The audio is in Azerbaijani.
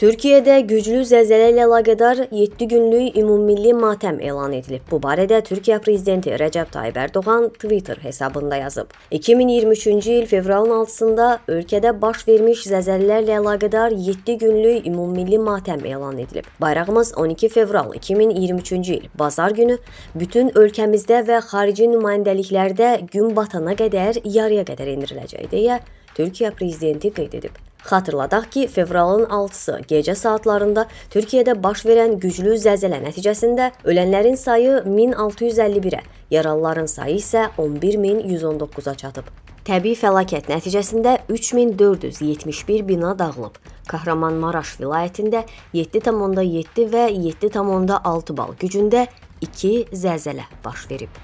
Türkiyədə güclü zəlzələ ilə əlaqədar 7 günlük ümummilli matəm elan edilib. Bu barədə Türkiyə prezidenti Rəcəb Tayyib Ərdoğan Twitter hesabında yazıb. 2023-cü il fevralın 6-sında ölkədə baş vermiş zəlzələlərlə əlaqədar 7 günlük ümummilli matəm elan edilib. Bayrağımız 12 fevral 2023-cü il bazar günü bütün ölkəmizdə və xarici nümayəndəliklərdə gün batana qədər yarıya qədər endiriləcək deyə Türkiyə prezidenti qeyd edib. Xatırladaq ki, fevralın 6-sı gecə saatlarında Türkiyədə baş verən güclü zəlzələ nəticəsində ölənlərin sayı 1651-ə, yaralıların sayı isə 11119-a çatıb. Təbii fəlakət nəticəsində 3471 bina dağılıb. Kahramanmaraş vilayətində 7,7 və 7,6 bal gücündə 2 zəlzələ baş verib.